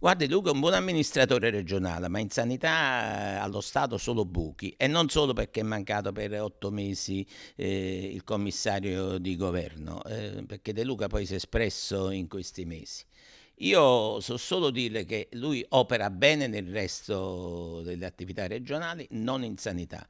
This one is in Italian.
Guardi, Luca è un buon amministratore regionale, ma in sanità eh, allo Stato solo buchi e non solo perché è mancato per otto mesi eh, il commissario di governo, eh, perché De Luca poi si è espresso in questi mesi. Io so solo dire che lui opera bene nel resto delle attività regionali, non in sanità.